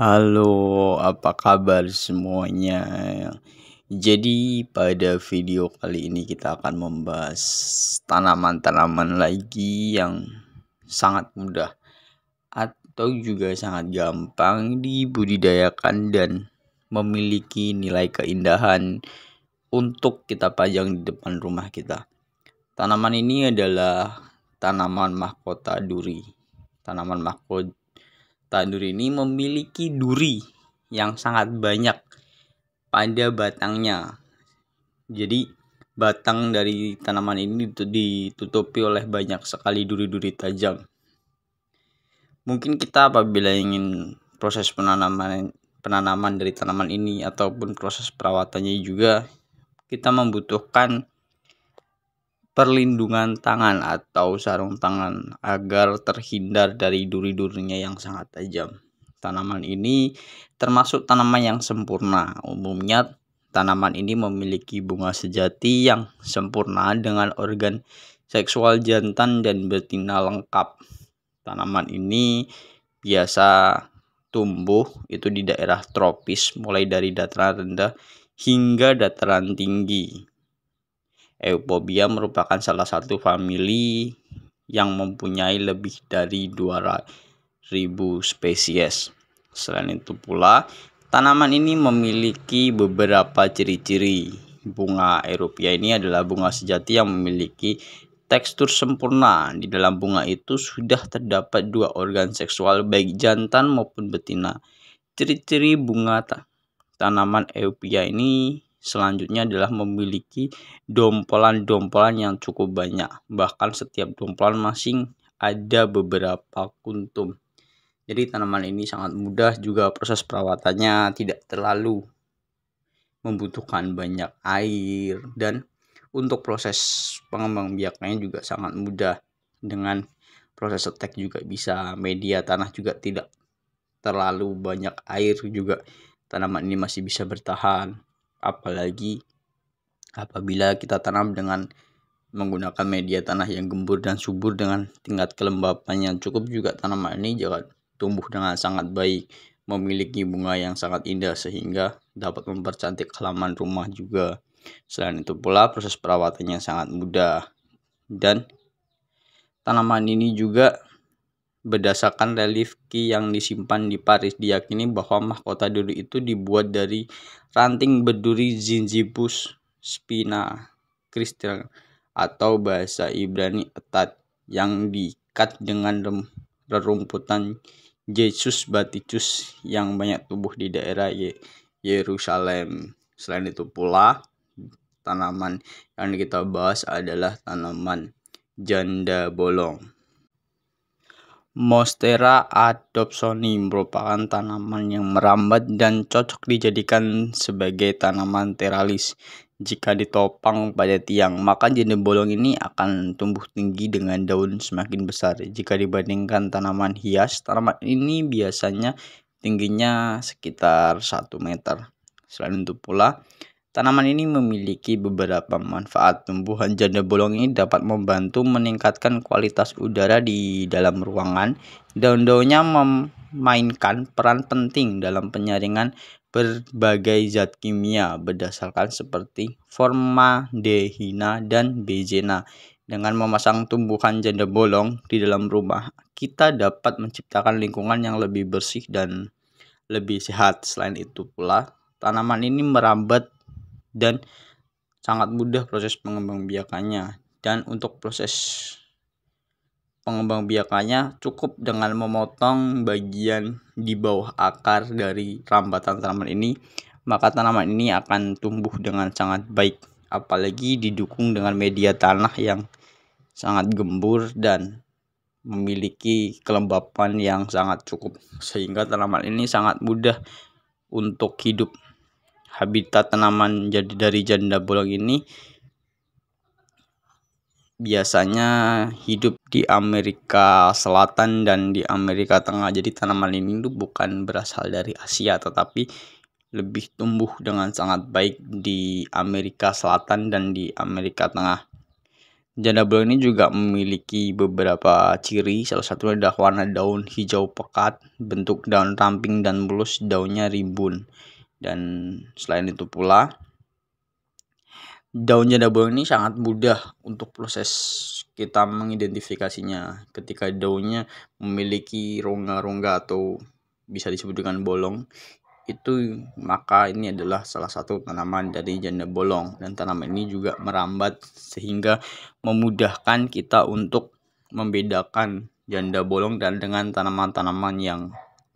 Halo, apa kabar semuanya? Jadi, pada video kali ini kita akan membahas tanaman-tanaman lagi yang sangat mudah atau juga sangat gampang dibudidayakan dan memiliki nilai keindahan untuk kita pajang di depan rumah kita. Tanaman ini adalah tanaman mahkota duri. Tanaman mahkota Tandur ini memiliki duri yang sangat banyak pada batangnya. Jadi batang dari tanaman ini ditutupi oleh banyak sekali duri-duri tajam. Mungkin kita apabila ingin proses penanaman penanaman dari tanaman ini ataupun proses perawatannya juga kita membutuhkan perlindungan tangan atau sarung tangan agar terhindar dari duri-durinya yang sangat tajam. Tanaman ini termasuk tanaman yang sempurna. Umumnya tanaman ini memiliki bunga sejati yang sempurna dengan organ seksual jantan dan betina lengkap. Tanaman ini biasa tumbuh itu di daerah tropis mulai dari dataran rendah hingga dataran tinggi Eupobia merupakan salah satu famili yang mempunyai lebih dari ribu spesies. Selain itu pula, tanaman ini memiliki beberapa ciri-ciri. Bunga Eropia ini adalah bunga sejati yang memiliki tekstur sempurna. Di dalam bunga itu sudah terdapat dua organ seksual baik jantan maupun betina. Ciri-ciri bunga tanaman Eropia ini Selanjutnya adalah memiliki dompolan-dompolan yang cukup banyak. Bahkan setiap dompolan masing ada beberapa kuntum. Jadi tanaman ini sangat mudah juga proses perawatannya tidak terlalu membutuhkan banyak air dan untuk proses pengembang biaknya juga sangat mudah dengan proses setek juga bisa media tanah juga tidak terlalu banyak air juga tanaman ini masih bisa bertahan apalagi apabila kita tanam dengan menggunakan media tanah yang gembur dan subur dengan tingkat kelembapan yang cukup juga tanaman ini juga tumbuh dengan sangat baik memiliki bunga yang sangat indah sehingga dapat mempercantik halaman rumah juga selain itu pula proses perawatannya sangat mudah dan tanaman ini juga Berdasarkan relief key yang disimpan di Paris, diyakini bahwa mahkota duri itu dibuat dari ranting berduri Zinzibus spina kristal atau bahasa Ibrani etat yang diikat dengan rerumputan Jesus Baticus yang banyak tumbuh di daerah Yerusalem. Selain itu pula, tanaman yang kita bahas adalah tanaman janda bolong. Monstera adopsoni merupakan tanaman yang merambat dan cocok dijadikan sebagai tanaman teralis. Jika ditopang pada tiang, maka jenis bolong ini akan tumbuh tinggi dengan daun semakin besar. Jika dibandingkan tanaman hias, tanaman ini biasanya tingginya sekitar 1 meter. Selain itu pula, Tanaman ini memiliki beberapa manfaat. Tumbuhan janda bolong ini dapat membantu meningkatkan kualitas udara di dalam ruangan. Daun-daunnya memainkan peran penting dalam penyaringan berbagai zat kimia berdasarkan seperti formaldehida dan benzena. Dengan memasang tumbuhan janda bolong di dalam rumah, kita dapat menciptakan lingkungan yang lebih bersih dan lebih sehat. Selain itu pula, tanaman ini merambat dan sangat mudah proses pengembangbiakannya. Dan untuk proses pengembangbiakannya cukup dengan memotong bagian di bawah akar dari rambatan tanaman ini, maka tanaman ini akan tumbuh dengan sangat baik, apalagi didukung dengan media tanah yang sangat gembur dan memiliki kelembapan yang sangat cukup sehingga tanaman ini sangat mudah untuk hidup habitat tanaman jadi dari janda bolong ini biasanya hidup di Amerika Selatan dan di Amerika Tengah. Jadi tanaman ini tuh bukan berasal dari Asia tetapi lebih tumbuh dengan sangat baik di Amerika Selatan dan di Amerika Tengah. Janda bolong ini juga memiliki beberapa ciri, salah satunya adalah warna daun hijau pekat, bentuk daun ramping dan mulus, daunnya rimbun. Dan selain itu pula, daun janda bolong ini sangat mudah untuk proses kita mengidentifikasinya ketika daunnya memiliki rongga-rongga atau bisa disebut dengan bolong itu maka ini adalah salah satu tanaman dari janda bolong dan tanaman ini juga merambat sehingga memudahkan kita untuk membedakan janda bolong dan dengan tanaman-tanaman yang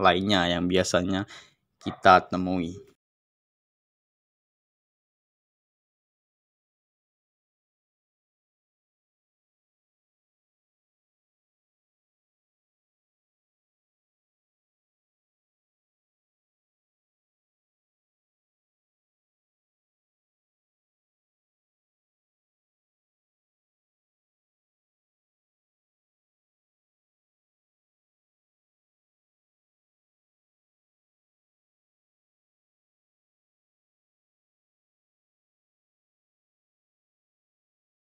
lainnya yang biasanya kita temui.